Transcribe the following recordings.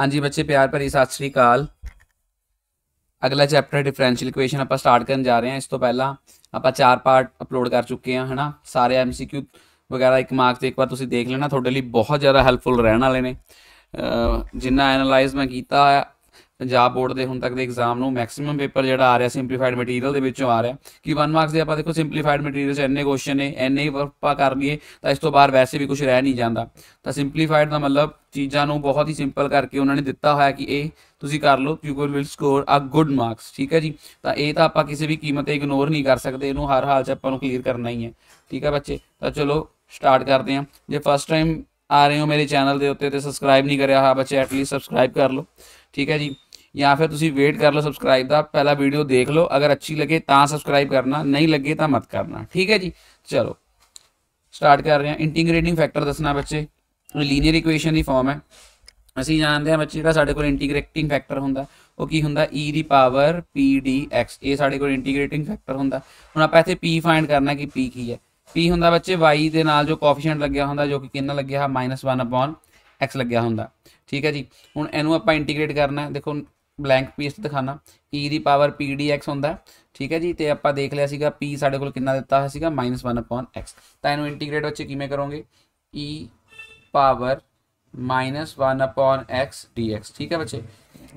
ਹਾਂਜੀ ਬੱਚੇ ਪਿਆਰ ਭਰੀ ਸਤਿ ਸ੍ਰੀ ਅਕਾਲ ਅਗਲਾ ਚੈਪਟਰ ਡਿਫਰੈਂਸ਼ੀਅਲ ਇਕੁਏਸ਼ਨ ਆਪਾਂ ਸਟਾਰਟ ਕਰਨ ਜਾ ਰਹੇ ਹਾਂ ਇਸ ਤੋਂ ਪਹਿਲਾਂ ਆਪਾਂ ਚਾਰ ਪਾਰਟ ਅਪਲੋਡ ਕਰ ਚੁੱਕੇ ਹਾਂ ਹਨਾ ਸਾਰੇ ਐਮਸੀਕਿਊ ਵਗੈਰਾ ਇੱਕ ਮਾਰਕ ਤੇ ਇੱਕ ਵਾਰ ਤੁਸੀਂ ਦੇਖ ਲੈਣਾ ਤੁਹਾਡੇ ਲਈ ਬਹੁਤ ਜ਼ਿਆਦਾ ਹੈਲਪਫੁਲ ਰਹਿਣ ਵਾਲੇ ਨੇ ਜਿੰਨਾ ਐਨਾਲਾਈਜ਼ ਮੈਂ ਕੀਤਾ ਪੰਜਾਬ ਬੋਰਡ ਦੇ ਹੁਣ ਤੱਕ ਦੇ ਐਗਜ਼ਾਮ ਨੂੰ ਮੈਕਸਿਮਮ ਪੇਪਰ ਜਿਹੜਾ ਆ ਰਿਹਾ ਸਿੰਪਲੀਫਾਈਡ ਮਟੀਰੀਅਲ ਦੇ ਵਿੱਚੋਂ ਆ ਰਿਹਾ ਕਿ 1 ਮਾਰਕਸ ਦੇ ਆਪਾਂ ਦੇਖੋ ਸਿੰਪਲੀਫਾਈਡ ਮਟੀਰੀਅਲ 'ਚ ਐਨੇ ਕੁਐਸਚਨ ਨੇ ਐਨੇ ਹੀ ਵਰਪਾ ਕਰ ਲਈਏ ਤਾਂ ਇਸ ਤੋਂ ਬਾਅਦ ਵੈਸੇ ਵੀ ਕੁਝ ਰਹਿ ਨਹੀਂ ਜਾਂਦਾ ਤਾਂ ਸਿੰਪਲੀਫਾਈਡ ਦਾ ਮਤਲਬ ਚੀਜ਼ਾਂ ਨੂੰ ਬਹੁਤ ਹੀ ਸਿੰਪਲ ਕਰਕੇ ਉਹਨਾਂ ਨੇ ਦਿੱਤਾ ਹੋਇਆ ਕਿ ਇਹ ਤੁਸੀਂ ਕਰ ਲਓ you will score a good marks ਠੀਕ ਹੈ ਜੀ ਤਾਂ ਇਹ ਤਾਂ ਆਪਾਂ ਕਿਸੇ ਵੀ ਕੀਮਤ ਤੇ ਇਗਨੋਰ ਨਹੀਂ ਕਰ ਸਕਦੇ ਇਹਨੂੰ ਹਰ ਹਾਲ 'ਚ ਆਪਾਂ ਨੂੰ ਕਲੀਅਰ ਕਰਨਾ ਹੀ ਹੈ ਠੀਕ ਹੈ ਬੱਚੇ ਤਾਂ ਚਲੋ ਸਟਾਰਟ ਕਰਦੇ ਹਾਂ ਜੇ ਫਸਟ ਟਾਈਮ ਆ ਰਹੇ ਹੋ ਮੇਰੇ ਚੈਨਲ ਦੇ ਉੱਤੇ ਤੇ ਸਬਸਕ੍ਰਾਈਬ ਨਹੀਂ ਕਰਿਆ ਹਾਂ ਬੱਚੇ ਐਟਲੀਸਟ ਸਬਸਕ੍ਰਾਈਬ ਕਰ ਲਓ ਠੀਕ ਹੈ ਜੀ ਜਾਂ ਫਿਰ ਤੁਸੀਂ ਵੇਟ ਕਰ ਲਓ ਸਬਸਕ੍ਰਾਈਬ ਦਾ ਪਹਿਲਾ ਵੀਡੀਓ ਦੇਖ ਲਓ ਅਗਰ ਅੱਛੀ ਲੱਗੇ ਤਾਂ ਸਬਸਕ੍ਰਾਈਬ ਕਰਨਾ ਨਹੀਂ ਲੱਗੇ ਤਾਂ ਮਤ ਕਰਨਾ ਠੀਕ ਹੈ ਜੀ ਚਲੋ ਸਟਾਰਟ ਕਰ ਰਹੇ ਹਾਂ ਇੰਟੀਗ੍ਰੇਟਿੰਗ ਫੈਕਟਰ ਦੱਸਣਾ ਬੱਚੇ ਲੀਨੀਅਰ ਇਕੁਏਸ਼ਨ ਦੀ ਫਾਰਮ ਹੈ ਅਸੀਂ ਜਾਣਦੇ ਹਾਂ ਬੱਚੇ ਜਿਹੜਾ ਸਾਡੇ ਕੋਲ ਇੰਟੀਗ੍ਰੇਟਿੰਗ ਫੈਕਟਰ ਹੁੰਦਾ ਉਹ ਕੀ ਹੁੰਦਾ e ਦੀ ਪਾਵਰ p dx ਇਹ ਸਾਡੇ ਕੋਲ ਇੰਟੀਗ੍ਰੇਟਿੰਗ ਫੈਕਟਰ ਹੁੰਦਾ ਹੁਣ ਆਪਾਂ ਇੱਥੇ p ਫਾਈਂਡ ਕਰਨਾ ਕਿ p ਕੀ ਹੈ p ਹੁੰਦਾ ਬੱਚੇ y ਦੇ ਨਾਲ ਜੋ ਕੋਫੀਸ਼ੀਐਂਟ ਲੱਗਿਆ ਹੁੰਦਾ ਜੋ ਕਿ ਕਿੰਨਾ ਲੱਗਿਆ ਹੈ -1 x ਲੱਗਿਆ ਹੁੰਦਾ ਠੀਕ ਹੈ ਜੀ ਹੁਣ ਇਹਨੂੰ ਆਪਾਂ ਇੰਟੀਗ੍ਰੇਟ ਕਰਨਾ ਦੇਖੋ ਬਲੈਂਕ ਪੀਸ ਦਿਖਾਣਾ e ਦੀ ਪਾਵਰ p dx ਹੁੰਦਾ ਠੀਕ ਹੈ ਜੀ ਤੇ ਆਪਾਂ ਦੇਖ ਲਿਆ ਸੀਗਾ p ਸਾਡੇ ਕੋਲ ਕਿੰਨਾ ਦਿੱਤਾ ਹੋਇਆ ਸੀਗਾ -1/x ਤਾਂ ਇਹਨੂੰ ਇੰਟੀਗ੍ਰੇਟ ਵਿੱਚ ਕਿਵੇਂ ਕਰੋਗੇ e ਪਾਵਰ -1/x dx ਠੀਕ ਹੈ ਬੱਚੇ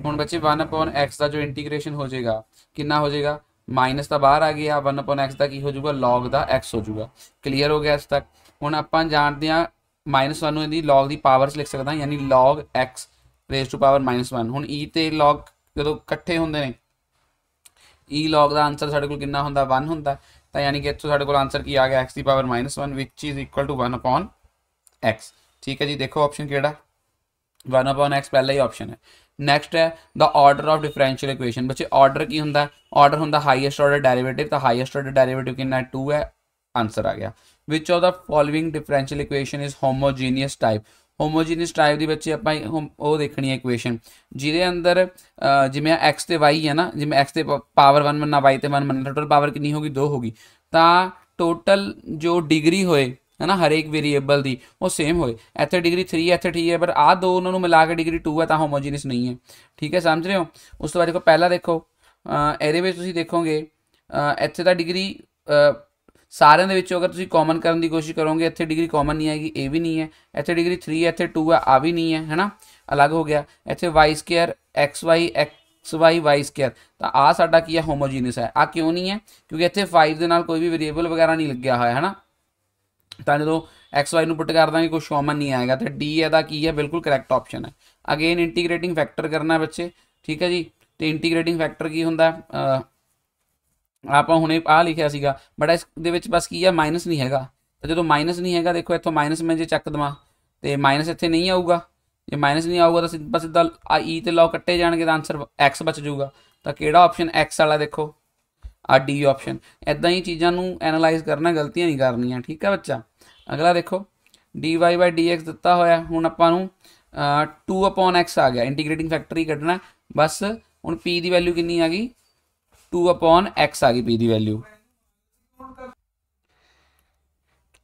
ਹੁਣ ਬੱਚੇ 1/x ਦਾ ਜੋ ਇੰਟੀਗ੍ਰੇਸ਼ਨ ਹੋ ਜਾਏਗਾ ਕਿੰਨਾ ਹੋ ਜਾਏਗਾ ਮਾਈਨਸ ਤਾਂ ਬਾਹਰ ਆ ਗਿਆ 1/x ਦਾ ਕੀ ਹੋ ਜਾਊਗਾ log ਦਾ x ਹੋ ਜਾਊਗਾ ਕਲੀਅਰ ਹੋ ਗਿਆ ਇਸ ਤੱਕ ਹੁਣ ਆਪਾਂ ਜਾਣਦੇ ਆ ਮਾਈਨਸ 1 ਨੂੰ ਇਹਦੀ log ਦੀ ਪਾਵਰ ਚ ਲਿਖ ਸਕਦਾ ਯਾਨੀ log x raise to power -1 ਹੁਣ e ਤੇ log जो कट्ठे होंगे ने ई लॉग का आंसर साढ़े को कि होंगे वन हों यानी कि इतों साढ़े को आंसर की आ गया एक्स की power minus one which is equal to one upon x ठीक है जी देखो ऑप्शन कि वन अपॉन एक्स पहला ही ऑप्शन है नैक्सट है the order of differential equation बच्चे ऑर्डर की होंगे ऑर्डर होंगे हाईएसट ऑर्डर डायरेवेटिव तो हाईएसट ऑर्डर डायरेवेटिव कि टू है आंसर आ गया which of the following differential equation is homogeneous type homogeneous type ਦੇ ਵਿੱਚ ਆਪਾਂ ਉਹ ਦੇਖਣੀ ਹੈ ਇਕੁਏਸ਼ਨ ਜਿਹਦੇ ਅੰਦਰ ਜਿਵੇਂ x ਤੇ y ਹੈ ਨਾ ਜਿਵੇਂ x ਤੇ ਪਾਵਰ 1 ਮੰਨਣਾ y ਤੇ 1 ਮੰਨਣਾ ਟੋਟਲ ਪਾਵਰ ਕਿੰਨੀ ਹੋਗੀ 2 ਹੋਗੀ ਤਾਂ ਟੋਟਲ ਜੋ ਡਿਗਰੀ ਹੋਏ ਹੈ ਨਾ ਹਰੇਕ ਵੇਰੀਏਬਲ ਦੀ ਉਹ ਸੇਮ ਹੋਏ ਇੱਥੇ ਡਿਗਰੀ 3 ਹੈ ਇੱਥੇ 3 ਹੈ ਪਰ ਆ ਦੋ ਉਹਨਾਂ ਨੂੰ ਮਿਲਾ ਕੇ ਡਿਗਰੀ 2 ਹੈ ਤਾਂ ਹੋਮੋਜੀਨਸ ਨਹੀਂ ਹੈ ਠੀਕ ਹੈ ਸਮਝ ਰਹੇ ਹੋ ਉਸ ਤੋਂ ਬਾਅਦ ਦੇਖੋ ਪਹਿਲਾ ਦੇਖੋ ਇਹਦੇ ਵਿੱਚ ਤੁਸੀਂ ਦੇਖੋਗੇ ਇੱਥੇ ਤਾਂ ਡਿਗਰੀ ਸਾਰਿਆਂ ਦੇ ਵਿੱਚੋਂ ਅਗਰ ਤੁਸੀਂ ਕਾਮਨ ਕਰਨ ਦੀ ਕੋਸ਼ਿਸ਼ ਕਰੋਗੇ ਇੱਥੇ ਡਿਗਰੀ ਕਾਮਨ ਨਹੀਂ ਆਏਗੀ ਇਹ ਵੀ ਨਹੀਂ ਹੈ ਇੱਥੇ ਡਿਗਰੀ 3 ਹੈ ਇੱਥੇ 2 ਆ ਆ ਵੀ ਨਹੀਂ ਹੈ ਹੈਨਾ ਅਲੱਗ ਹੋ ਗਿਆ ਇੱਥੇ y square xy xy y square ਤਾਂ ਆ ਸਾਡਾ ਕੀ ਹੈ ਹੋਮੋਜੀਨਸ ਹੈ ਆ ਕਿਉਂ ਨਹੀਂ ਹੈ ਕਿਉਂਕਿ ਇੱਥੇ 5 ਦੇ ਨਾਲ ਕੋਈ ਵੀ ਵੇਰੀਏਬਲ ਵਗੈਰਾ ਨਹੀਂ ਲੱਗਿਆ ਹੋਇਆ ਹੈਨਾ ਤਾਂ ਜਦੋਂ xy ਨੂੰ ਪੁੱਟ ਕਰ ਦਾਂਗੇ ਕੋਈ ਕਾਮਨ ਨਹੀਂ ਆਏਗਾ ਤੇ d ਇਹਦਾ ਕੀ ਹੈ ਬਿਲਕੁਲ ਕਰੈਕਟ ਆਪਸ਼ਨ ਹੈ ਅਗੇਨ ਇੰਟੀਗ੍ਰੇਟਿੰਗ ਫੈਕਟਰ ਕਰਨਾ ਬੱਚੇ ਠੀਕ ਹੈ ਜੀ ਤੇ ਇੰਟੀਗ੍ਰੇਟਿੰਗ ਫੈਕਟਰ ਕੀ ਹੁੰਦਾ ਆਪਾਂ ਹੁਣੇ ਆ ਲਿਖਿਆ ਸੀਗਾ ਬਟ ਇਸ ਦੇ ਵਿੱਚ ਬਸ ਕੀ ਹੈ ਮਾਈਨਸ ਨਹੀਂ ਹੈਗਾ ਤਾਂ ਜਦੋਂ ਮਾਈਨਸ ਨਹੀਂ ਹੈਗਾ ਦੇਖੋ ਇੱਥੋਂ ਮਾਈਨਸ ਮੈਂ ਜੇ ਚੱਕ ਦਵਾਂ ਤੇ ਮਾਈਨਸ ਇੱਥੇ ਨਹੀਂ ਆਊਗਾ ਜੇ ਮਾਈਨਸ ਨਹੀਂ ਆਊਗਾ ਤਾਂ ਸਿੱਧਾ ਇਦਾਂ ਆ ਈ e ਤੇ ਲਾਓ ਕੱਟੇ ਜਾਣਗੇ ਤਾਂ ਆਨਸਰ x ਬਚ ਜਾਊਗਾ ਤਾਂ ਕਿਹੜਾ ਆਪਸ਼ਨ x ਵਾਲਾ ਦੇਖੋ ਆ ਡੀ ਆਪਸ਼ਨ ਐਦਾਂ ਹੀ ਚੀਜ਼ਾਂ ਨੂੰ ਐਨਲਾਈਜ਼ ਕਰਨਾ ਗਲਤੀਆਂ ਨਹੀਂ ਕਰਨੀਆਂ ਠੀਕ ਹੈ ਬੱਚਾ ਅਗਲਾ ਦੇਖੋ dy dx ਦਿੱਤਾ ਹੋਇਆ ਹੁਣ ਆਪਾਂ ਨੂੰ 2 x ਆ ਗਿਆ ਇੰਟੀਗ੍ਰੇਟਿੰਗ ਫੈਕਟਰ ਹੀ ਕੱਢਣਾ ਬਸ ਹੁਣ p ਦੀ ਵੈਲਿਊ ਕਿੰਨੀ ਆ ਗਈ 2 अपॉन x ਆ ਗਈ p ਦੀ ਵੈਲਿਊ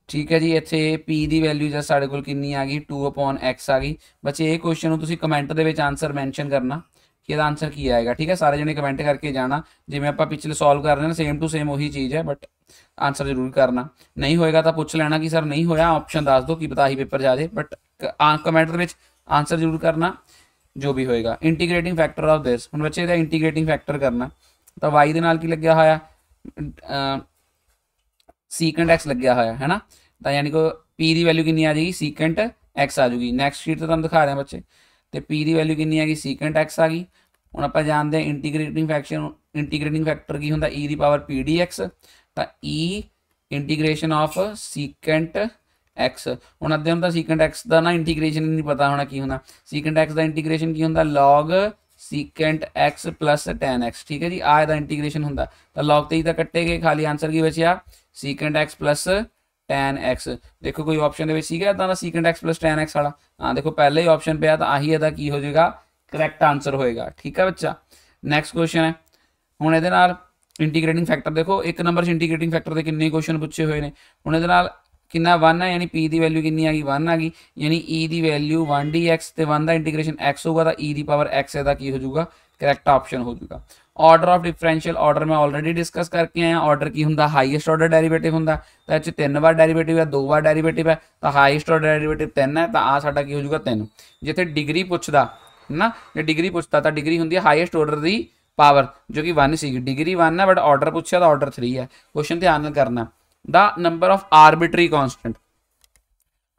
ਠੀਕ ਹੈ ਜੀ ਇੱਥੇ p ਦੀ ਵੈਲਿਊ ਜੇ ਸਾਡੇ ਕੋਲ ਕਿੰਨੀ ਆ ਗਈ 2 upon x ਆ ਗਈ ਬੱਚੇ ਇਹ ਕੁਐਸਚਨ ਨੂੰ ਤੁਸੀਂ ਕਮੈਂਟ ਦੇ ਵਿੱਚ ਆਨਸਰ ਮੈਂਸ਼ਨ ਕਰਨਾ ਕਿ ਇਹਦਾ ਆਨਸਰ ਕੀ ਆਏਗਾ ਠੀਕ ਹੈ ਸਾਰੇ ਜਣੇ ਕਮੈਂਟ ਕਰਕੇ ਜਾਣਾ ਜਿਵੇਂ ਆਪਾਂ ਪਿਛਲੇ ਸੋਲਵ ਕਰ ਰਹੇ ਨੇ ਸੇਮ ਟੂ ਸੇਮ ਉਹੀ ਚੀਜ਼ ਹੈ ਬਟ ਆਨਸਰ ਜ਼ਰੂਰ ਕਰਨਾ ਨਹੀਂ ਹੋਏਗਾ ਤਾਂ ਪੁੱਛ ਲੈਣਾ ਕਿ ਸਰ ਨਹੀਂ ਹੋਇਆ ਆਪਸ਼ਨ ਦੱਸ ਦਿਓ ਕਿ ਪਤਾ ਹੀ ਪੇਪਰ ਜਾ ਜੇ ਬਟ ਕਮੈਂਟ ਦੇ ਵਿੱਚ ਆਨਸਰ ਜ਼ਰੂਰ ਕਰਨਾ ਜੋ ਵੀ ਹੋਏਗਾ ਇੰਟੀਗ੍ਰੇਟਿੰਗ ਫੈਕਟਰ ਆਫ ਦਿਸ ਹੁਣ ਬੱਚੇ ਇਹਦਾ ਇੰਟੀਗ੍ਰੇਟਿੰਗ ਫੈਕਟਰ ਕਰਨਾ ਤਾਂ y ਦੇ ਨਾਲ ਕੀ ਲੱਗਿਆ ਹੋਇਆ ਸੀਕੈਂਟ x ਲੱਗਿਆ ਹੋਇਆ ਹੈ ਨਾ ਤਾਂ ਯਾਨੀ ਕੋ p ਦੀ ਵੈਲਿਊ ਕਿੰਨੀ ਆ ਜਾਏਗੀ ਸੀਕੈਂਟ x ਆ ਜੂਗੀ ਨੈਕਸਟ ਸ਼ੀਟ ਤੇ ਤੁਹਾਨੂੰ ਦਿਖਾ ਰਿਹਾ ਬੱਚੇ ਤੇ p ਦੀ ਵੈਲਿਊ ਕਿੰਨੀ ਆ ਗਈ ਸੀਕੈਂਟ x ਆ ਗਈ ਹੁਣ ਆਪਾਂ ਜਾਣਦੇ ਹਾਂ ਇੰਟੀਗ੍ਰੇਟਿੰਗ ਫੈਕਸ਼ਨ ਇੰਟੀਗ੍ਰੇਟਿੰਗ ਫੈਕਟਰ ਕੀ ਹੁੰਦਾ e ਦੀ ਪਾਵਰ p dx ਤਾਂ e integration of secant x ਹੁਣ ਅੱਧੇ ਹੁੰਦਾ ਸੀਕੈਂਟ x ਦਾ ਨਾ ਇੰਟੀਗ੍ਰੇਸ਼ਨ ਨਹੀਂ ਪਤਾ ਹੋਣਾ ਕੀ ਹੁੰਦਾ ਸੀਕੈਂਟ x ਦਾ ਇੰਟੀਗ੍ਰੇਸ਼ਨ ਕੀ ਹੁੰਦਾ log secant x tan x ਠੀਕ ਹੈ ਜੀ ਆ ਇਹਦਾ ਇੰਟੀਗ੍ਰੇਸ਼ਨ ਹੁੰਦਾ ਤਾਂ log ਹੀ ਤਾਂ ਕੱਟੇਗੇ ਖਾਲੀ ਆਨਸਰ ਕੀ ਬਚਿਆ secant x tan x ਦੇਖੋ ਕੋਈ ਆਪਸ਼ਨ ਦੇ ਵਿੱਚ ਸੀਗਾ ਇਦਾਂ ਦਾ secant x tan x ਵਾਲਾ ਹਾਂ ਦੇਖੋ ਪਹਿਲੇ ਹੀ ਆਪਸ਼ਨ ਪਿਆ ਤਾਂ ਆਹੀ ਇਹਦਾ ਕੀ ਹੋ ਜਾਏਗਾ ਕਰੈਕਟ ਆਨਸਰ ਹੋਏਗਾ ਠੀਕ ਹੈ ਬੱਚਾ ਨੈਕਸਟ ਕੁਐਸਚਨ ਹੈ ਹੁਣ ਇਹਦੇ ਨਾਲ ਇੰਟੀਗ੍ਰੇਟਿੰਗ ਫੈਕਟਰ ਦੇਖੋ ਇੱਕ ਨੰਬਰ 'ਚ ਇੰਟੀਗ੍ਰੇਟਿੰਗ ਫੈਕਟਰ ਦੇ ਕਿੰਨੇ ਕੁਐਸਚਨ ਪੁੱਛੇ ਹੋਏ ਨੇ ਹੁਣ ਇਹਦੇ ਨਾਲ ਕਿੰਨਾ 1 ਆ ਯਾਨੀ p ਦੀ ਵੈਲਿਊ ਕਿੰਨੀ ਆ ਗਈ 1 ਆ ਗਈ ਯਾਨੀ e ਦੀ ਵੈਲਿਊ 1dx ਤੇ 1 ਦਾ ਇੰਟੀਗ੍ਰੇਸ਼ਨ x ਹੋਊਗਾ ਤਾਂ e ਦੀ ਪਾਵਰ x ਇਹਦਾ ਕੀ ਹੋ ਜਾਊਗਾ ਕਰੈਕਟ ਆਪਸ਼ਨ ਹੋ ਜਾਊਗਾ ਆਰਡਰ ਆਫ ਡਿਫਰੈਂਸ਼ੀਅਲ ਆਰਡਰ ਮੈਂ ਆਲਰੇਡੀ ਡਿਸਕਸ ਕਰਕੇ ਆਇਆ ਆਰਡਰ ਕੀ ਹੁੰਦਾ ਹਾਈਐਸਟ ਆਰਡਰ ਡੈਰੀਵੇਟਿਵ ਹੁੰਦਾ ਤਾਂ ਇਹ ਚ ਤਿੰਨ ਵਾਰ ਡੈਰੀਵੇਟਿਵ ਹੈ ਦੋ ਵਾਰ ਡੈਰੀਵੇਟਿਵ ਹੈ ਤਾਂ ਹਾਈਐਸਟ ਆਰਡਰ ਡੈਰੀਵੇਟਿਵ ਤਿੰਨ ਹੈ ਤਾਂ ਆ ਸਾਡਾ ਕੀ ਹੋ ਜਾਊਗਾ 3 ਜਿੱਥੇ ਡਿਗਰੀ ਪੁੱਛਦਾ ਨਾ ਜੇ ਡਿਗਰੀ ਪੁੱਛਦਾ ਤਾਂ ਡਿਗਰੀ ਹੁੰਦੀ ਹੈ ਹਾਈਐਸਟ ਆਰਡਰ ਦੀ ਪਾਵਰ ਜੋ ਕਿ 1 ਸੀਗੀ ਡਿਗਰੀ 1 ਹੈ ਬਟ ਆਰਡਰ ਪੁੱਛਿਆ ਤਾਂ ਆਰਡਰ 3 ਹੈ ਕੁਐਸਚਨ ਧਿਆਨ ਨਾਲ ਕਰਨਾ the number of arbitrary constant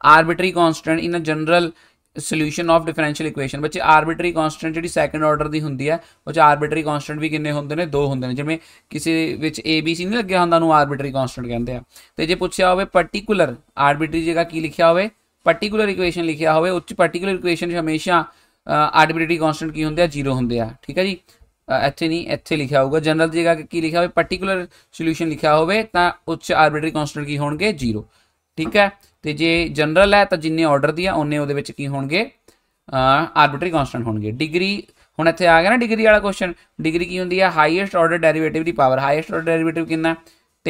arbitrary constant in a general solution of differential equation ਬੱਚੇ ਆਰਬਿਟਰੀ ਕਨਸਟੈਂਟ ਜਿਹੜੀ ਸੈਕੰਡ ਆਰਡਰ ਦੀ ਹੁੰਦੀ ਹੈ ਉਹ ਚ ਆਰਬਿਟਰੀ ਕਨਸਟੈਂਟ ਵੀ ਕਿੰਨੇ ਹੁੰਦੇ ਨੇ ਦੋ ਹੁੰਦੇ ਨੇ ਜਿਵੇਂ ਕਿਸੇ ਵਿੱਚ ਏ ਬੀ ਸੀ ਨਹੀਂ ਲੱਗਿਆ ਹੁੰਦਾ ਨੂੰ ਆਰਬਿਟਰੀ ਕਨਸਟੈਂਟ ਕਹਿੰਦੇ ਆ ਤੇ ਜੇ ਪੁੱਛਿਆ ਹੋਵੇ ਪਾਰਟਿਕੂਲਰ ਆਰਬਿਟਰੀ ਜਗ੍ਹਾ ਕੀ ਲਿਖਿਆ ਹੋਵੇ ਪਾਰਟਿਕੂਲਰ ਇਕੁਏਸ਼ਨ ਲਿਖਿਆ ਹੋਵੇ ਉੱਚ ਪਾਰਟਿਕੂਲਰ ਇਕੁਏਸ਼ਨ ਹਮੇਸ਼ਾ ਆਰਬਿਟਰੀ ਕਨਸਟੈਂਟ ਕੀ ਹੁੰਦੇ ਆ ਜ਼ੀਰੋ ਹੁੰਦੇ ਆ ਠੀਕ ਹੈ ਜੀ ਇੱਥੇ ਨਹੀਂ ਇੱਥੇ ਲਿਖਿਆ ਹੋਊਗਾ ਜਨਰਲ ਦੀ ਜਗ੍ਹਾ ਕੀ ਲਿਖਿਆ ਹੋਵੇ ਪਾਰਟਿਕੂਲਰ ਸੋਲੂਸ਼ਨ ਲਿਖਿਆ ਹੋਵੇ ਤਾਂ ਉੱਚ ਆਰਬਿਟਰੀ ਕਨਸਟੈਂਟ ਕੀ ਹੋਣਗੇ 0 ਠੀਕ ਹੈ ਤੇ ਜੇ ਜਨਰਲ ਹੈ ਤਾਂ ਜਿੰਨੇ ਆਰਡਰ ਦੀ ਆ ਉਹਨੇ ਉਹਦੇ ਵਿੱਚ ਕੀ ਹੋਣਗੇ ਆਰਬਿਟਰੀ ਕਨਸਟੈਂਟ ਹੋਣਗੇ ਡਿਗਰੀ ਹੁਣ ਇੱਥੇ ਆ ਗਿਆ ਨਾ ਡਿਗਰੀ ਵਾਲਾ ਕੁਐਸਚਨ ਡਿਗਰੀ ਕੀ ਹੁੰਦੀ ਹੈ ਹਾਈਐਸਟ ਆਰਡਰ ਡੈਰੀਵੇਟਿਵ ਦੀ ਪਾਵਰ ਹਾਈਐਸਟ ਆਰਡਰ ਡੈਰੀਵੇਟਿਵ ਕਿੰਨਾ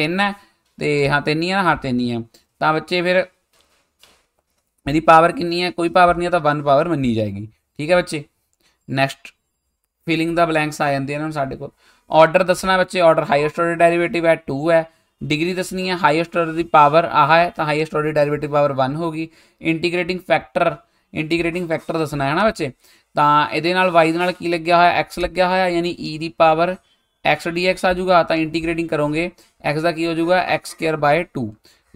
3 ਹੈ ਤੇ ਹਾਂ 3 ਹੀ ਆ ਹਾਂ 3 ਹੀ ਆ ਤਾਂ ਬੱਚੇ ਫਿਰ ਇਹਦੀ ਪਾਵਰ ਕਿੰਨੀ ਹੈ ਕੋਈ ਪਾਵਰ ਨਹੀਂ ਆ ਤਾਂ 1 ਪਾਵਰ ਮੰਨੀ ਜਾਏਗੀ ਠੀਕ ਹੈ ਬੱਚੇ ਨੈਕਸਟ ਫੀਲਿੰਗ ਦਾ ਬਲੈਂਕਸ ਆ ਜਾਂਦੇ ਇਹਨਾਂ ਨੂੰ ਸਾਡੇ ਕੋਲ ਆਰਡਰ ਦੱਸਣਾ ਬੱਚੇ ਆਰਡਰ ਹਾਈਐਸਟ ਆਰਡਰ ਡੈਰੀਵੇਟਿਵ ਹੈ 2 ਹੈ ਡਿਗਰੀ ਦੱਸਣੀ ਹੈ ਹਾਈਐਸਟ ਆਰਡਰ ਦੀ ਪਾਵਰ ਆਹ ਹੈ ਤਾਂ ਹਾਈਐਸਟ ਆਰਡਰ ਡੈਰੀਵੇਟਿਵ ਪਾਵਰ 1 ਹੋਗੀ ਇੰਟੀਗ੍ਰੇਟਿੰਗ ਫੈਕਟਰ ਇੰਟੀਗ੍ਰੇਟਿੰਗ ਫੈਕਟਰ ਦੱਸਣਾ ਹੈ ਨਾ ਬੱਚੇ ਤਾਂ ਇਹਦੇ ਨਾਲ y ਦੇ ਨਾਲ ਕੀ ਲੱਗਿਆ ਹੋਇਆ x ਲੱਗਿਆ ਹੋਇਆ ਯਾਨੀ e ਦੀ ਪਾਵਰ x dx ਆ ਜਾਊਗਾ ਤਾਂ ਇੰਟੀਗ੍ਰੇਟਿੰਗ ਕਰੋਗੇ x ਦਾ ਕੀ ਹੋ ਜਾਊਗਾ x2/2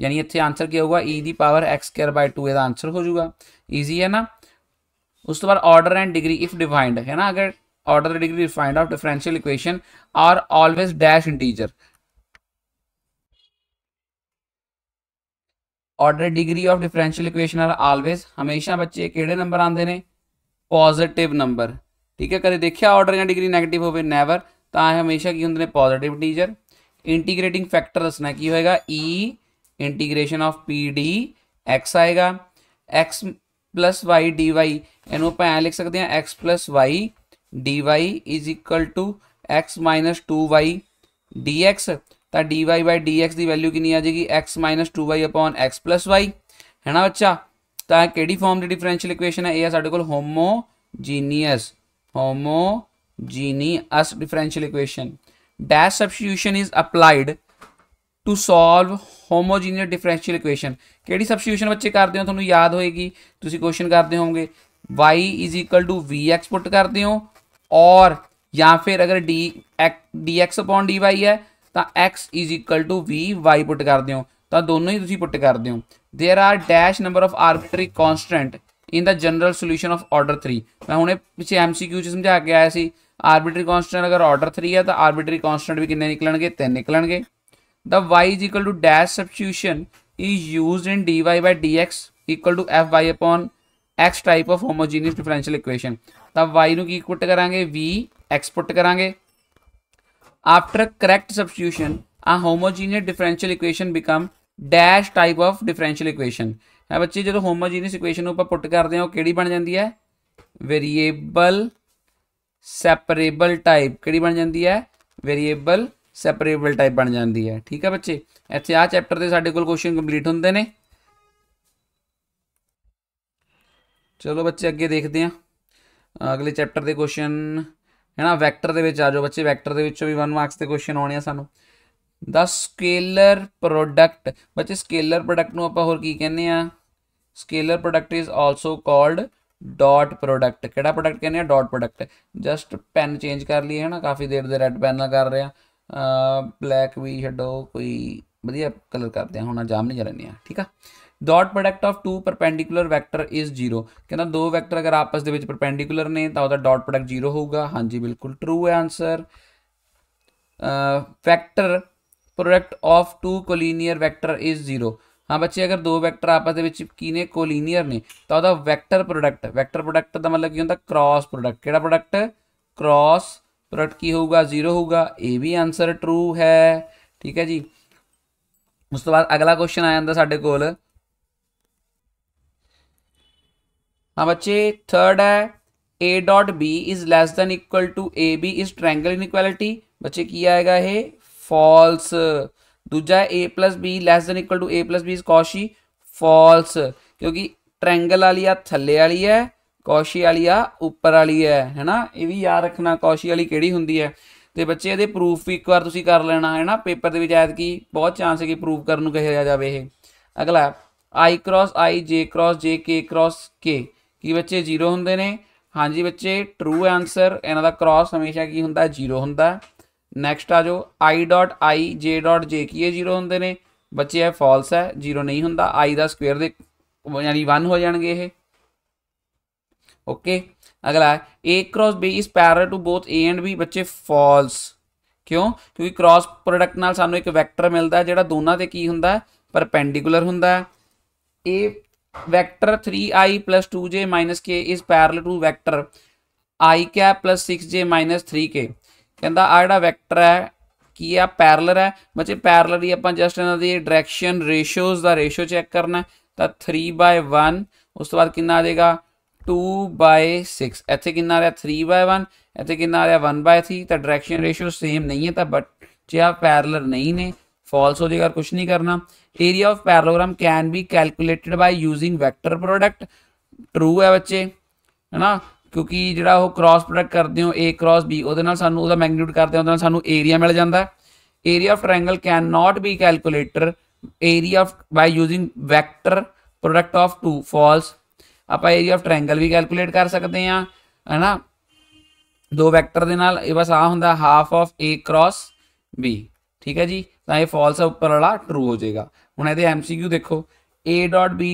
ਯਾਨੀ ਇੱਥੇ ਆਨਸਰ ਕੀ ਹੋਊਗਾ e ਦੀ ਪਾਵਰ x2/2 ਇਹਦਾ ਆਨਸਰ ਹੋ ਜਾਊਗਾ ਈਜ਼ੀ ਹੈ ਨਾ ਉਸ ਤੋਂ ਬਾਅਦ order and degree if defined ਹੈ ਨਾ ਅਗਰ order the degree find out differential equation are always dash integer order degree of differential equation are always हमेशा बच्चे ਕਿਹੜੇ ਨੰਬਰ ਆਂਦੇ ਨੇ ਪੋਜ਼ਿਟਿਵ ਨੰਬਰ ਠੀਕ ਹੈ ਕਦੇ ਦੇਖਿਆ ਆਰਡਰ ਜਾਂ ਡਿਗਰੀ ਨੈਗੇਟਿਵ ਹੋਵੇ ਨੈਵਰ ਤਾਂ ਹਮੇਸ਼ਾ ਕੀ ਹੁੰਦੇ ਨੇ ਪੋਜ਼ਿਟਿਵ ਇੰਟੀਜਰ ਇੰਟੀਗ੍ਰੇਟਿੰਗ ਫੈਕਟਰ ਦੱਸਣਾ ਕੀ ਹੋਏਗਾ e integration of pd x ਆਏਗਾ x plus y dy ਇਹਨੂੰ ਆਪਾਂ ਐ ਲਿਖ ਸਕਦੇ ਹਾਂ x plus y dy is equal to x 2y dx ਤਾਂ dy dx ਦੀ ਵੈਲਿਊ ਕਿੰਨੀ ਆ ਜਾਏਗੀ x 2y x y ਹੈ ਨਾ ਬੱਚਾ ਤਾਂ ਕਿਹੜੀ ਫਾਰਮ ਦੀ ਡਿਫਰੈਂਸ਼ੀਅਲ ਇਕੁਏਸ਼ਨ ਹੈ ਇਹ ਆ ਸਾਡੇ ਕੋਲ homogeneous homogeneous differential equation dash substitution is applied to solve homogeneous differential equation ਕਿਹੜੀ ਸਬਸਟੀਟਿਊਸ਼ਨ ਬੱਚੇ ਕਰਦੇ ਹੋ ਤੁਹਾਨੂੰ ਯਾਦ ਹੋਏਗੀ ਤੁਸੀਂ ਕੁਐਸਚਨ ਕਰਦੇ ਹੋਵੋਗੇ y vx ਪੁੱਟ ਕਰਦੇ ਹੋ और या फिर अगर d x d x upon d y है तो x is equal to v y put कर दौ तो दोनों ही तुम पुट कर दौ there are dash number of arbitrary constant in the general solution of order three मैं हमने पिछले एम सी क्यू समझा के आया कि आर्बिटरी कॉन्सटेंट अगर ऑर्डर थ्री है तो आर्बिटरी कॉन्सटेंट भी किन्ने निकलन तीन निकलन the y is equal to dash substitution is use in d y by d x equal to f y upon x type of homogeneous differential equation ਤਾਂ y ਨੂੰ ਕੀ ਪੁੱਟ ਕਰਾਂਗੇ v x ਪੁੱਟ ਕਰਾਂਗੇ after correct substitution ਆ homogeneous differential equation become dash type of differential equation ਹੈ ਬੱਚੇ ਜਦੋਂ ਹੋਮੋਜੀਨੀਅਸ equation ਨੂੰ ਆਪਾਂ ਪੁੱਟ ਕਰਦੇ ਹਾਂ ਉਹ ਕਿਹੜੀ ਬਣ ਜਾਂਦੀ ਹੈ ਵੇਰੀਏਬਲ ਸੈਪਰੇਬਲ ਟਾਈਪ ਕਿਹੜੀ ਬਣ ਜਾਂਦੀ ਹੈ ਵੇਰੀਏਬਲ ਸੈਪਰੇਬਲ ਟਾਈਪ ਬਣ ਜਾਂਦੀ ਹੈ ਠੀਕ ਹੈ ਬੱਚੇ ਇੱਥੇ ਆ ਚੈਪਟਰ ਦੇ ਸਾਡੇ ਕੋਲ ਕੁਐਸਚਨ ਕੰਪਲੀਟ ਹੁੰਦੇ ਨੇ ਚਲੋ ਬੱਚੇ ਅੱਗੇ ਦੇਖਦੇ ਹਾਂ ਅਗਲੇ ਚੈਪਟਰ ਦੇ ਕੁਐਸਚਨ ਨਾ ਵੈਕਟਰ ਦੇ ਵਿੱਚ ਆ ਜਾਓ ਬੱਚੇ ਵੈਕਟਰ ਦੇ ਵਿੱਚੋਂ ਵੀ 1 ਮਾਰਕਸ ਦੇ ਕੁਐਸਚਨ ਆਉਣੇ ਆ ਸਾਨੂੰ ਦਾ ਸਕੇਲਰ ਪ੍ਰੋਡਕਟ ਬੱਚੇ ਸਕੇਲਰ ਪ੍ਰੋਡਕਟ ਨੂੰ ਆਪਾਂ ਹੋਰ ਕੀ ਕਹਿੰਦੇ ਆ scalar product is also called dot product ਕਿਹੜਾ ਪ੍ਰੋਡਕਟ ਕਹਿੰਦੇ ਆ dot product just pen change ਕਰ ਲਈ ਹੈ ਨਾ ਕਾਫੀ ਦੇਰ ਦੇ ਰੈੱਡ ਪੈਨ ਨਾਲ ਕਰ ਰਿਹਾ ਬਲੈਕ ਵੀ ਛੱਡੋ ਕੋਈ ਵਧੀਆ ਕਲਰ ਕਰਦੇ ਆ ਹੁਣ ਆ ਜਾਮਨੀ ਕਰਨੀ ਆ ਠੀਕ ਆ dot product of two perpendicular vector is 0 ਕਹਿੰਦਾ ਦੋ ਵੈਕਟਰ ਅਗਰ ਆਪਸ ਦੇ ਵਿੱਚ ਪਰਪੈਂਡੀਕੂਲਰ ਨੇ ਤਾਂ ਉਹਦਾ ਡਾਟ ਪ੍ਰੋਡਕਟ 0 ਹੋਊਗਾ ਹਾਂਜੀ ਬਿਲਕੁਲ ਟਰੂ ਹੈ answer vector product of two collinear vector is 0 ਹਾਂ ਬੱਚੇ ਅਗਰ ਦੋ ਵੈਕਟਰ ਆਪਸ ਦੇ ਵਿੱਚ ਕੀ ਨੇ ਕੋਲੀਨੀਅਰ ਨੇ ਤਾਂ ਉਹਦਾ ਵੈਕਟਰ ਪ੍ਰੋਡਕਟ ਵੈਕਟਰ ਪ੍ਰੋਡਕਟ ਦਾ ਮਤਲਬ ਕੀ ਹੁੰਦਾ ਕ੍ਰਾਸ ਪ੍ਰੋਡਕਟ ਕਿਹੜਾ ਪ੍ਰੋਡਕਟ ਕ੍ਰਾਸ ਪ੍ਰੋਡਕਟ ਕੀ ਹੋਊਗਾ 0 ਹੋਊਗਾ ਇਹ ਵੀ ਆਨਸਰ ਟਰੂ ਹੈ ਠੀਕ ਹੈ ਜੀ ਉਸ ਤੋਂ ਬਾਅਦ ਅਗਲਾ ਕੁਐਸਚਨ ਆ ਜਾਂਦਾ ਸਾਡੇ ਕੋਲ ਹਾਂ ਬੱਚੇ ਥਰਡ ਹੈ a dot b is less than equal to ab b is triangle ਬੱਚੇ ਕੀ ਆਏਗਾ ਇਹ ਫਾਲਸ ਦੂਜਾ दूजा a b b less than equal to a b is Cauchy false ਕਿਉਂਕਿ ਟ੍ਰਾਇੰਗਲ ਵਾਲੀ ਆ ਥੱਲੇ ਵਾਲੀ ਹੈ ਕੋਸ਼ੀ ਵਾਲੀ ਆ ਉੱਪਰ ਵਾਲੀ ਹੈ ਹੈਨਾ ਇਹ ਵੀ ਯਾਦ ਰੱਖਣਾ ਕੋਸ਼ੀ ਵਾਲੀ ਕਿਹੜੀ ਹੁੰਦੀ ਹੈ ਤੇ ਬੱਚੇ ਇਹਦੇ ਪ੍ਰੂਫ ਵੀ ਇੱਕ ਵਾਰ ਤੁਸੀਂ ਕਰ ਲੈਣਾ ਹੈਨਾ ਪੇਪਰ ਦੇ ਵਿੱਚ ਆਇਆ ਕੀ ਬਹੁਤ ਚਾਂਸ ਹੈ ਕਿ ਪ੍ਰੂਫ ਕਰਨ ਨੂੰ ਕਿਹਾ ਜਾਵੇ ਇਹ ਅਗਲਾ i cross i j cross j k cross k ਕੀ ਬੱਚੇ 0 ਹੁੰਦੇ ਨੇ ਹਾਂਜੀ ਬੱਚੇ ਟਰੂ ਆਨਸਰ ਇਹਨਾਂ ਦਾ ਕ੍ਰਾਸ ਹਮੇਸ਼ਾ ਕੀ ਹੁੰਦਾ 0 ਹੁੰਦਾ ਨੈਕਸਟ ਆ ਜੋ i.i j.j ਕੀ ਇਹ 0 ਹੁੰਦੇ ਨੇ ਬੱਚੇ ਇਹ ਫਾਲਸ ਹੈ 0 ਨਹੀਂ ਹੁੰਦਾ i ਦਾ ਸਕੁਅਰ ਦੇ ਯਾਨੀ 1 ਹੋ ਜਾਣਗੇ ਇਹ ਓਕੇ ਅਗਲਾ a cross b is parallel to both a and b ਬੱਚੇ ਫਾਲਸ ਕਿਉਂ ਕਿਉਂਕਿ ਕ੍ਰਾਸ ਪ੍ਰੋਡਕਟ ਨਾਲ ਸਾਨੂੰ ਇੱਕ ਵੈਕਟਰ ਮਿਲਦਾ ਜਿਹੜਾ ਦੋਨਾਂ ਤੇ ਕੀ ਹੁੰਦਾ ਪਰਪੈਂਡੀਕੂਲਰ ਹੁੰਦਾ ਇਹ vector 3i plus 2j minus k is parallel to vector i cap plus 6j minus 3k ਕਹਿੰਦਾ ਆ ਜਿਹੜਾ ਵੈਕਟਰ ਹੈ ਕੀ ਆ ਪੈਰਲਰ ਹੈ ਬੱਚੇ ਪੈਰਲਰ ਹੀ ਆਪਾਂ ਜਸਟ ਇਹਨਾਂ ਦੀ ਡਾਇਰੈਕਸ਼ਨ ਰੇਸ਼ੋਜ਼ ਦਾ ਰੇਸ਼ੋ ਚੈੱਕ ਕਰਨਾ ਤਾਂ 3/1 ਉਸ ਤੋਂ ਬਾਅਦ ਕਿੰਨਾ ਆ ਜਾਏਗਾ 2/6 ਇੱਥੇ ਕਿੰਨਾ ਆ ਰਿਹਾ 3/1 ਇੱਥੇ ਕਿੰਨਾ ਆ ਰਿਹਾ 1/3 ਤਾਂ ਡਾਇਰੈਕਸ਼ਨ ਰੇਸ਼ੋ ਸੇਮ ਨਹੀਂ ਹੈ ਤਾਂ ਬਟ ਜੇ ਆ ਪੈਰਲਰ ਨਹੀਂ ਨੇ ਫਾਲਸ ਹੋ ਜਾਏਗਾ ਕੁਝ ਨਹੀਂ ਕਰਨਾ area of parallelogram can be calculated by using vector product true ਹੈ ਬੱਚੇ ਹੈਨਾ ਕਿਉਂਕਿ ਜਿਹੜਾ ਉਹ ਕ੍ਰਾਸ ਪ੍ਰੋਡਕਟ ਕਰਦੇ ਹੋ A ਕ੍ਰਾਸ B ਉਹਦੇ ਨਾਲ ਸਾਨੂੰ ਉਹਦਾ ਮੈਗਨੀਟਿਊਡ ਕਰਦੇ ਹਾਂ ਉਹਦੇ ਨਾਲ ਸਾਨੂੰ ਏਰੀਆ ਮਿਲ ਜਾਂਦਾ area of triangle can not be calculator area of by using vector product of two false ਆਪਾਂ ਏਰੀਆ ਆਫ ਟ੍ਰਾਇੰਗਲ ਵੀ ਕੈਲਕੂਲੇਟ ਕਰ ਸਕਦੇ ਹਾਂ ਹੈਨਾ ਦੋ ਵੈਕਟਰ ਦੇ ਨਾਲ ਇਹ ਬਸ ਆ ਹੁੰਦਾ half of A cross B ਠੀਕ ਹੈ ਜੀ ਤਾਂ ਇਹ ਫਾਲਸ ਉੱਪਰ ਵਾਲਾ ਟਰੂ ਹੋ ਜਾਏਗਾ ਹੁਣ ਇਹਦੇ ਐਮਸੀਕਿਊ ਦੇਖੋ a.b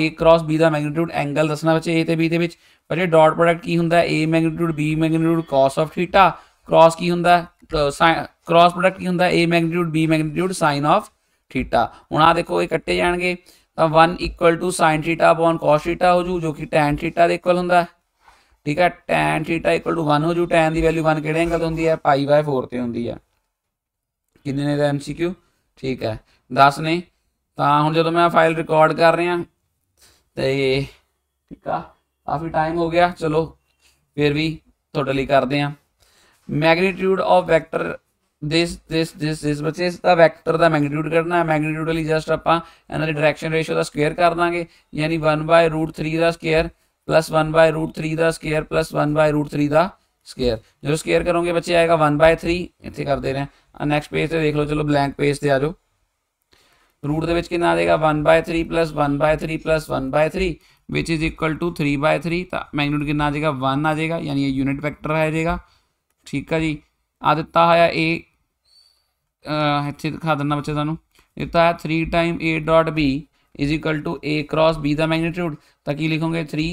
a ਕ੍ਰਾਸ b ਦਾ ਮੈਗਨੀਟਿਊਡ ਐਂਗਲ ਦੱਸਣਾ ਬੱਚੇ a ਤੇ b ਦੇ ਵਿੱਚ ਪਰ ਇਹ ਡਾਟ ਪ੍ਰੋਡਕਟ ਕੀ ਹੁੰਦਾ a magnitude b magnitude cos of theta cross ਕੀ ਹੁੰਦਾ ਕ੍ਰਾਸ ਪ੍ਰੋਡਕਟ ਕੀ ਹੁੰਦਾ a magnitude b magnitude sin of theta ਹੁਣ ਆ ਦੇਖੋ ਇਹ ਕੱਟੇ ਜਾਣਗੇ ਤਾਂ 1 sin ਥੀਟਾ cos ਥੀਟਾ ਹੋ ਜੂ ਜੋ ਕਿ tan ਥੀਟਾ ਦੇ ਇਕੁਅਲ ਹੁੰਦਾ ਠੀਕ ਹੈ tan ਥੀਟਾ 1 ਹੋ ਜੂ tan ਦੀ ਵੈਲਿਊ 1 ਕਿਹੜੇ ਐਂਗਲ ਤੇ ਹੁੰਦੀ ਹੈ π 4 ਤੇ ਹੁੰਦੀ ਹੈ ਕਿੰਨੇ ਨੇ ਦਾ ਐਮਸੀਕਿਊ ਠੀਕ ਹੈ 10 ਨੇ ਤਾਂ ਹੁਣ ਜਦੋਂ ਮੈਂ ਫਾਈਲ ਰਿਕਾਰਡ ਕਰ ਰਿਹਾ ਤੇ ਠੀਕ ਆ ਕਾਫੀ ਟਾਈਮ ਹੋ ਗਿਆ ਚਲੋ ਫਿਰ ਵੀ ਤੁਹਾਡੇ ਲਈ ਕਰਦੇ ਆ magnitude of vector this this this ਇਸ ਬੱਚੇ ਇਸ ਦਾ ਵੈਕਟਰ ਦਾ ਮੈਗਨੀਟਿਊਡ ਕਰਨਾ ਹੈ ਮੈਗਨੀਟਿਊਡ ਲਈ ਜਸਟ ਆਪਾਂ ਇਹਨਾਂ ਦੇ ਡਾਇਰੈਕਸ਼ਨ ਰੇਸ਼ੀਓ ਦਾ ਸਕੁਅਰ ਕਰ ਦਾਂਗੇ ਯਾਨੀ 1/√3 ਦਾ ਸਕੁਅਰ 1/√3 ਦਾ ਸਕੁਅਰ 1/√3 ਦਾ ਸਕੁਅਰ ਜਦੋਂ ਸਕੁਅਰ ਕਰੋਗੇ ਬੱਚੇ ਆਏਗਾ 1/3 ਇੱਥੇ ਕਰ ਦੇ ਰਹੇ ਆ ਨੈਕਸਟ ਪੇਜ ਤੇ ਦੇਖ ਲਓ ਚਲੋ ਬਲੈਂਕ ਪੇਜ ਤੇ ਆ ਜਾਓ ਰੂਟ ਦੇ ਵਿੱਚ ਕਿੰਨਾ ਆ ਜਾਏਗਾ 1/3 1/3 1/3 which is equal to 3/3 ਤਾਂ ਮੈਗਨੀਟਿਊਡ ਕਿੰਨਾ ਆ ਜਾਏਗਾ 1 ਆ ਜਾਏਗਾ ਯਾਨੀ ਇਹ ਯੂਨਿਟ ਵੈਕਟਰ ਆ ਜਾਏਗਾ ਠੀਕ ਆ ਜੀ ਆ ਦਿੱਤਾ ਹੋਇਆ a ਇੱਥੇ ਦਿਖਾ ਦਿੰਦਾ ਬੱਚੇ ਤੁਹਾਨੂੰ ਦਿੱਤਾ ਹੈ 3 time a.b is equal to a cross b ਦਾ ਮੈਗਨੀਟਿਊਡ ਤਾਂ ਕੀ ਲਿਖੋਗੇ 3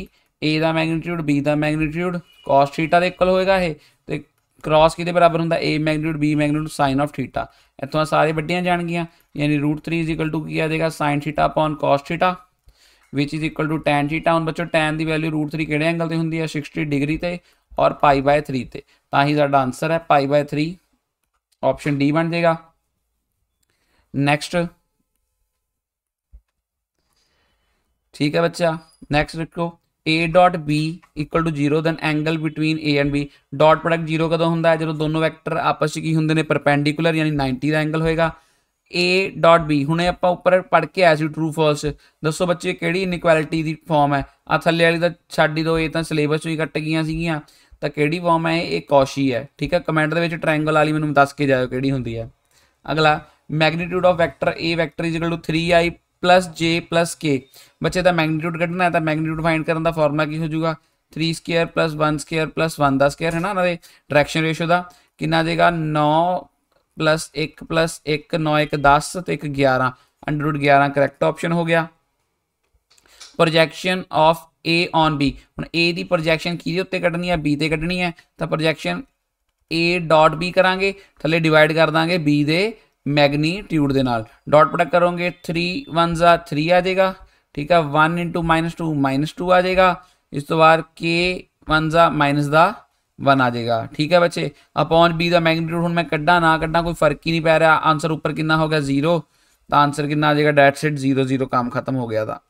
a ਦਾ ਮੈਗਨੀਟਿਊਡ b ਦਾ ਮੈਗਨੀਟਿਊਡ cos θ ਦੇ ਇਕੁਅਲ ਹੋਏਗਾ ਇਹ ਤੇ ਕ੍ਰਾਸ ਕਿਹਦੇ ਬਰਾਬਰ ਹੁੰਦਾ a magnitude b magnitude sin θ ਇੱਥੋਂ ਆ ਸਾਰੇ ਵੱਡੀਆਂ ਜਾਣਗੀਆਂ ਯਾਨੀ √3 ਕੀ ਆ ਜਾਏਗਾ sin θ cos θ which is equal to tan θ ਹੁਣ ਬੱਚੋ tan ਦੀ ਵੈਲਿਊ √3 ਕਿਹੜੇ ਐਂਗਲ ਤੇ ਹੁੰਦੀ ਹੈ 60 ਡਿਗਰੀ ਤੇ ਔਰ π/3 ਤੇ ਤਾਂ ਹੀ ਸਾਡਾ ਆਨਸਰ ਹੈ π/3 ਆਪਸ਼ਨ D ਬਣ ਜਾਏਗਾ ਨੈਕਸਟ ਠੀਕ ਹੈ ਬੱਚਾ ਨੈਕਸਟ ਰੱਖੋ a dot b equal to 0 then angle between a and b dot product 0 ਕਦੋਂ ਹੁੰਦਾ ਹੈ ਜਦੋਂ ਦੋਨੋਂ ਵੈਕਟਰ ਆਪਸ ਵਿੱਚ ਕੀ ਹੁੰਦੇ ਨੇ ਪਰਪੈਂਡੀਕੂਲਰ ਯਾਨੀ 90 ਦਾ ਐਂਗਲ ਹੋਏਗਾ a dot b ਹੁਣੇ ਆਪਾਂ ਉੱਪਰ ਪੜ ਕੇ ਆਏ ਸੀ ਟਰੂ ਫਾਲਸ ਦੱਸੋ ਬੱਚੇ ਕਿਹੜੀ ਇਨਕੁਐਲਿਟੀ ਦੀ ਫਾਰਮ ਹੈ ਆ ਥੱਲੇ ਵਾਲੀ ਤਾਂ ਛੱਡ ਹੀ ਦਿਓ ਇਹ ਤਾਂ ਸਿਲੇਬਸ ਚੋਂ ਹੀ ਕੱਟ ਗਈਆਂ ਸੀਗੀਆਂ ਤਾਂ ਕਿਹੜੀ ਫਾਰਮ ਹੈ ਇਹ ਕੌਸ਼ੀ ਹੈ ਠੀਕ ਹੈ ਕਮੈਂਟ ਦੇ ਵਿੱਚ ਟ੍ਰਾਇੰਗਲ ਵਾਲੀ ਮੈਨੂੰ ਦੱਸ ਕੇ ਜਾਇਓ ਕਿਹੜੀ ਹੁੰਦੀ ਹੈ ਅਗਲਾ magnitude of vector a vector 3i j k ਬੱਚੇ ਦਾ ਮੈਗਨੀਟਿਊਡ ਕੱਢਣਾ ਹੈ ਤਾਂ ਮੈਗਨੀਟਿਊਡ ਫਾਈਂਡ ਕਰਨ ਦਾ ਫਾਰਮੂਲਾ ਕੀ ਹੋ ਜਾਊਗਾ 3 ਸਕੁਅਰ 1 ਸਕੁਅਰ 1 ਦਾ ਸਕੁਅਰ ਹੈ ਨਾ ਉਹਨਾਂ ਦੇ ਡਾਇਰੈਕਸ਼ਨ ਰੇਸ਼ੋ ਦਾ ਕਿੰਨਾ ਆ ਜਾਏਗਾ 9 1 1 9 1 10 ਤੇ 1 11 ਅੰਡਰਰੂਟ 11 ਕਰੈਕਟ ਆਪਸ਼ਨ ਹੋ ਗਿਆ projection of a on b ਹੁਣ a ਦੀ ਪ੍ਰੋਜੈਕਸ਼ਨ ਕਿਹਦੇ ਉੱਤੇ ਕੱਢਣੀ ਹੈ b ਤੇ ਕੱਢਣੀ ਹੈ ਤਾਂ ਪ੍ਰੋਜੈਕਸ਼ਨ a.b ਕਰਾਂਗੇ ਥੱਲੇ ਡਿਵਾਈਡ ਕਰ ਦਾਂਗੇ b ਦੇ डॉट प्रोडक्ट करोगे थ्री वन जा थ्री आ जाएगा ठीक है one into minus two minus two आ जाएगा इस तो बार के वन जा माइनस द वन आ जाएगा ठीक है बच्चे अपॉन बी का मैग्नीट्यूड हूँ मैं क्डा ना क्डा कोई फर्क ही नहीं पै रहा आंसर उपर कि हो गया जीरो तो आंसर कि आ जाएगा डेट सेट जीरो जीरो काम खत्म हो गया था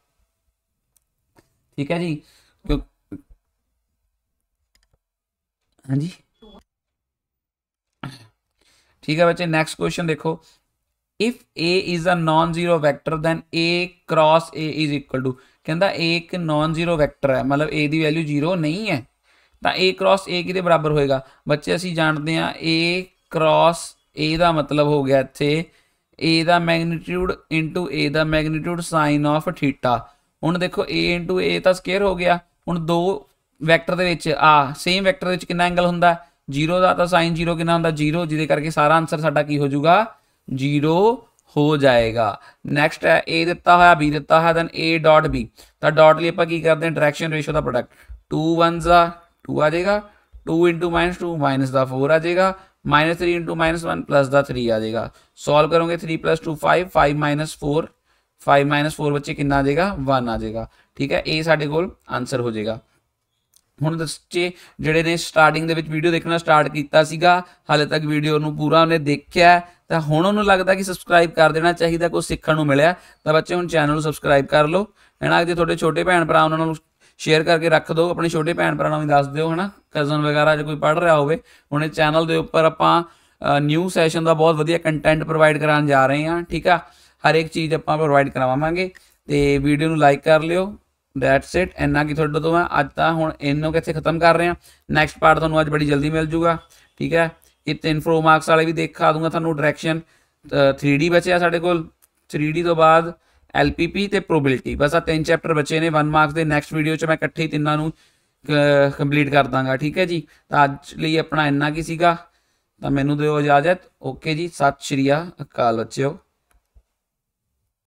ठीक है जी क्यों हाँ जी ਠੀਕ ਹੈ ਬੱਚੇ ਨੈਕਸਟ ਕੁਐਸਚਨ ਦੇਖੋ if a is a non zero vector then a cross a is equal to ਕਹਿੰਦਾ a ਇੱਕ ਨਾਨ ਜ਼ੀਰੋ ਵੈਕਟਰ ਹੈ ਮਤਲਬ a ਦੀ ਵੈਲਿਊ ਜ਼ੀਰੋ ਨਹੀਂ ਹੈ ਤਾਂ a ਕ੍ਰਾਸ a ਕਿਹਦੇ ਬਰਾਬਰ ਹੋਏਗਾ ਬੱਚੇ ਅਸੀਂ ਜਾਣਦੇ ਹਾਂ a ਕ੍ਰਾਸ a ਦਾ ਮਤਲਬ ਹੋ ਗਿਆ ਇੱਥੇ a ਦਾ ਮੈਗਨੀਟਿਊਡ ਇਨਟੂ a ਦਾ ਮੈਗਨੀਟਿਊਡ ਸਾਈਨ ਆਫ ਥੀਟਾ ਹੁਣ ਦੇਖੋ a ਇਨਟੂ a ਤਾਂ ਸਕੁਅਰ ਹੋ ਗਿਆ ਹੁਣ ਦੋ ਵੈਕਟਰ ਦੇ ਵਿੱਚ ਆ ਸੇਮ ਵੈਕਟਰ ਦੇ ਵਿੱਚ ਕਿੰਨਾ ਐਂਗਲ ਹੁੰਦਾ जीरो का तो साइन जीरो कि हों जीरो जिद करके सारा आंसर सा हो जूगा जीरो हो जाएगा नैक्सट है ए दिता हो बी दिता हो दैन ए डॉट बी तो डॉट लिए आप करते हैं डायरैक्शन रेशो का प्रोडक्ट टू वन का टू आ जाएगा two into minus two minus का फोर आ जाएगा minus three into minus one plus का थ्री आ जाएगा सोल्व करोगे three plus two five five minus four five minus four बच्चे कि आ जाएगा वन आ जाएगा ठीक है ये साढ़े को आंसर हो जाएगा ਹੁਣ ਦੱਸੇ ਜਿਹੜੇ ਨੇ ਸਟਾਰਟਿੰਗ ਦੇ ਵਿੱਚ ਵੀਡੀਓ ਦੇਖਣਾ ਸਟਾਰਟ ਕੀਤਾ ਸੀਗਾ ਹਾਲੇ ਤੱਕ ਵੀਡੀਓ ਨੂੰ ਪੂਰਾ ਉਹਨੇ ਦੇਖਿਆ ਤਾਂ ਹੁਣ ਉਹਨੂੰ ਲੱਗਦਾ ਕਿ ਸਬਸਕ੍ਰਾਈਬ ਕਰ ਦੇਣਾ ਚਾਹੀਦਾ ਕੋਈ ਸਿੱਖਣ ਨੂੰ ਮਿਲਿਆ ਤਾਂ ਬੱਚੇ ਹੁਣ ਚੈਨਲ ਨੂੰ ਸਬਸਕ੍ਰਾਈਬ ਕਰ ਲਓ ਹੈਨਾ ਜੇ ਤੁਹਾਡੇ ਛੋਟੇ ਭੈਣ ਭਰਾ ਉਹਨਾਂ ਨੂੰ ਸ਼ੇਅਰ ਕਰਕੇ ਰੱਖ ਦਿਓ ਆਪਣੇ ਛੋਟੇ ਭੈਣ ਭਰਾ ਨੂੰ ਵੀ ਦੱਸ ਦਿਓ ਹਨਾ ਕਜ਼ਨ ਵਗੈਰਾ ਜੇ ਕੋਈ ਪੜ ਰਿਹਾ ਹੋਵੇ ਉਹਨੇ ਚੈਨਲ ਦੇ ਉੱਪਰ ਆਪਾਂ ਨਿਊ ਸੈਸ਼ਨ ਦਾ ਬਹੁਤ ਵਧੀਆ ਕੰਟੈਂਟ ਪ੍ਰੋਵਾਈਡ ਕਰਾਉਣ ਜਾ ਰਹੇ ਹਾਂ ਠੀਕ ਆ ਹਰ ਇੱਕ ਚੀਜ਼ ਆਪਾਂ ਪ੍ਰੋਵਾਈਡ ਕਰਾਵਾਂਗੇ ਤੇ ਵੀਡੀਓ ਨੂੰ ਲਾਈਕ ਕਰ ਲਿਓ ਦੈਟਸ ਇਟ ਇੰਨਾ ਕੀ ਤੁਹਾਡੇ ਤੋਂ ਮੈਂ ਅੱਜ ਤਾਂ ਹੁਣ ਇਹਨੂੰ ਕਿੱਥੇ ਖਤਮ ਕਰ ਰਹੇ ਆ ਨੈਕਸਟ ਪਾਰਟ ਤੁਹਾਨੂੰ ਅੱਜ ਬੜੀ ਜਲਦੀ ਮਿਲ ਜੂਗਾ ਠੀਕ ਹੈ ਇਹ ਤਿੰਨ ਫਰੋ ਮਾਰਕਸ ਵਾਲੇ ਵੀ ਦੇਖਾ ਦੂੰਗਾ ਤੁਹਾਨੂੰ ਡਾਇਰੈਕਸ਼ਨ 3D ਬਚਿਆ ਸਾਡੇ ਕੋਲ 3D ਤੋਂ ਬਾਅਦ LPP ਤੇ ਪ੍ਰੋਬੈਬਿਲਟੀ ਬਸ ਆ ਤਿੰਨ ਚੈਪਟਰ ਬਚੇ ਨੇ 1 ਮਾਰਕਸ ਦੇ ਨੈਕਸਟ ਵੀਡੀਓ 'ਚ ਮੈਂ ਇਕੱਠੇ ਹੀ ਤਿੰਨਾਂ ਨੂੰ ਕੰਪਲੀਟ ਕਰ ਦਾਂਗਾ ਠੀਕ ਹੈ ਜੀ ਤਾਂ ਅੱਜ ਲਈ ਆਪਣਾ ਇੰਨਾ ਕੀ ਸੀਗਾ ਤਾਂ ਮੈਨੂੰ ਦਿਓ ਇਜਾਜ਼ਤ ਓਕੇ ਜੀ ਸਤਿ ਸ਼੍ਰੀ ਅਕਾਲ ਬੱਚਿਓ